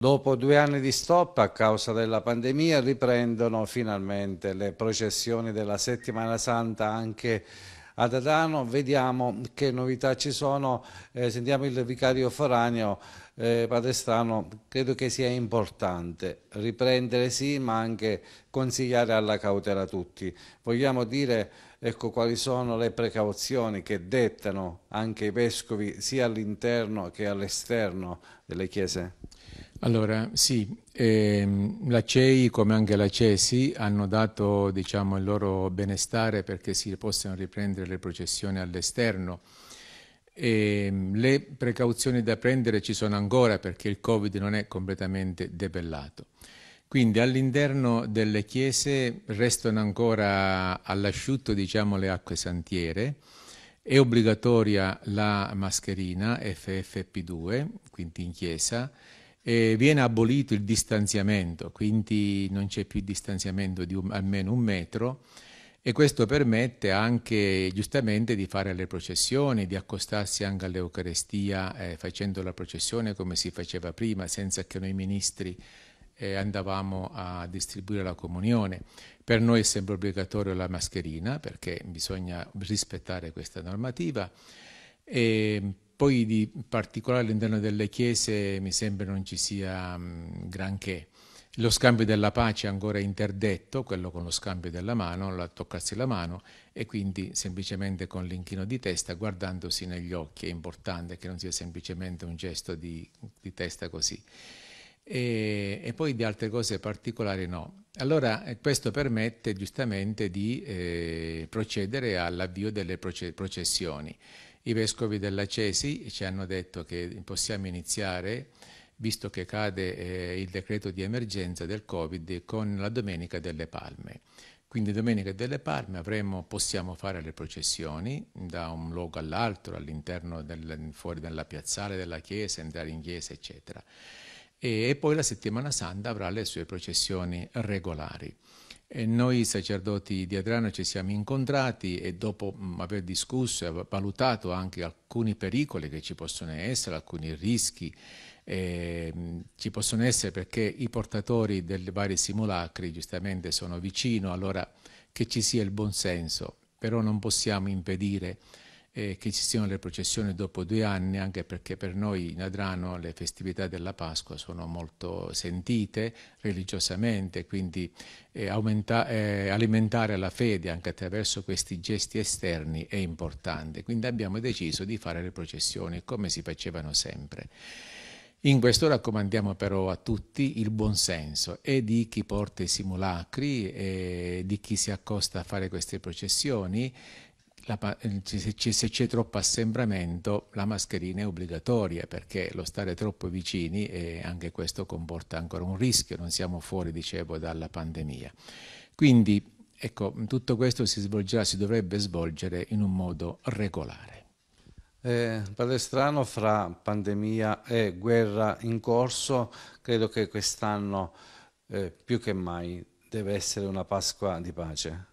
Dopo due anni di stop a causa della pandemia riprendono finalmente le processioni della Settimana Santa anche ad Adano. Vediamo che novità ci sono, eh, sentiamo il vicario foraneo eh, padre credo che sia importante riprendere sì ma anche consigliare alla cautela a tutti. Vogliamo dire ecco, quali sono le precauzioni che dettano anche i vescovi sia all'interno che all'esterno delle chiese? Allora, sì, ehm, la CEI come anche la CESI hanno dato diciamo, il loro benestare perché si possano riprendere le processioni all'esterno. Ehm, le precauzioni da prendere ci sono ancora perché il Covid non è completamente debellato. Quindi all'interno delle chiese restano ancora all'asciutto diciamo, le acque santiere, è obbligatoria la mascherina FFP2, quindi in chiesa, eh, viene abolito il distanziamento, quindi non c'è più distanziamento di un, almeno un metro e questo permette anche giustamente di fare le processioni, di accostarsi anche all'Eucarestia eh, facendo la processione come si faceva prima, senza che noi ministri eh, andavamo a distribuire la comunione. Per noi è sempre obbligatorio la mascherina perché bisogna rispettare questa normativa. E poi di particolare all'interno delle chiese mi sembra non ci sia mh, mm, granché. Lo scambio della pace è ancora interdetto, quello con lo scambio della mano, la toccarsi la mano e quindi semplicemente con l'inchino di testa, guardandosi negli occhi, è importante che non sia semplicemente un gesto di, di testa così. E, e, poi di altre cose particolari no. Allora eh, questo permette giustamente di eh, procedere all'avvio delle processioni. I vescovi della Cesi ci hanno detto che possiamo iniziare, visto che cade eh, il decreto di emergenza del Covid, con la Domenica delle Palme. Quindi Domenica delle Palme avremo, possiamo fare le processioni da un luogo all'altro, all'interno, del, fuori dalla piazzale della chiesa, entrare in chiesa, eccetera. E, e poi la settimana santa avrà le sue processioni regolari. E noi sacerdoti di Adriano ci siamo incontrati e dopo mm, aver discusso e valutato anche alcuni pericoli che ci possono essere, alcuni rischi eh, ci possono essere perché i portatori dei vari simulacri giustamente sono vicino, allora che ci sia il buon senso, però non possiamo impedire eh, che ci siano le processioni dopo due anni, anche perché per noi in Adrano le festività della Pasqua sono molto sentite religiosamente, quindi eh, aumenta, eh, alimentare la fede anche attraverso questi gesti esterni è importante. Quindi abbiamo deciso di fare le processioni come si facevano sempre. In questo raccomandiamo però a tutti il buonsenso e di chi porta i simulacri e di chi si accosta a fare queste processioni la, eh, se c'è troppo assembramento la mascherina è obbligatoria perché lo stare troppo vicini e eh, anche questo comporta ancora un rischio, non siamo fuori, dicevo, dalla pandemia. Quindi, ecco, tutto questo si svolgerà, si dovrebbe svolgere in un modo regolare. Eh, strano, fra pandemia e guerra in corso, credo che quest'anno eh, più che mai deve essere una Pasqua di pace.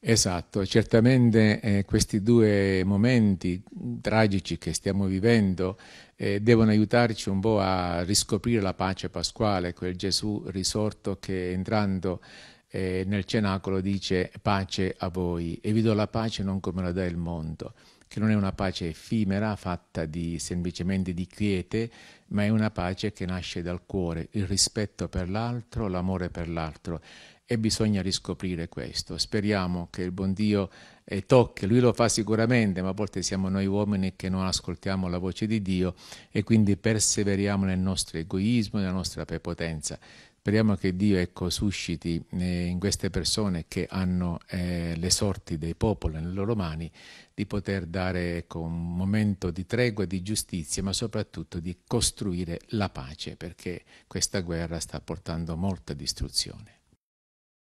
Esatto, certamente eh, questi due momenti tragici che stiamo vivendo eh, devono aiutarci un po' a riscoprire la pace pasquale, quel Gesù risorto che entrando eh, nel cenacolo dice pace a voi e vi do la pace non come la dà il mondo che non è una pace effimera fatta di, semplicemente di quiete, ma è una pace che nasce dal cuore, il rispetto per l'altro, l'amore per l'altro e bisogna riscoprire questo. Speriamo che il buon Dio eh, tocchi, lui lo fa sicuramente, ma a volte siamo noi uomini che non ascoltiamo la voce di Dio e quindi perseveriamo nel nostro egoismo, nella nostra prepotenza. Speriamo che Dio ecco, susciti eh, in queste persone che hanno eh, le sorti dei popoli nelle loro mani di poter dare ecco, un momento di tregua, di giustizia, ma soprattutto di costruire la pace, perché questa guerra sta portando molta distruzione.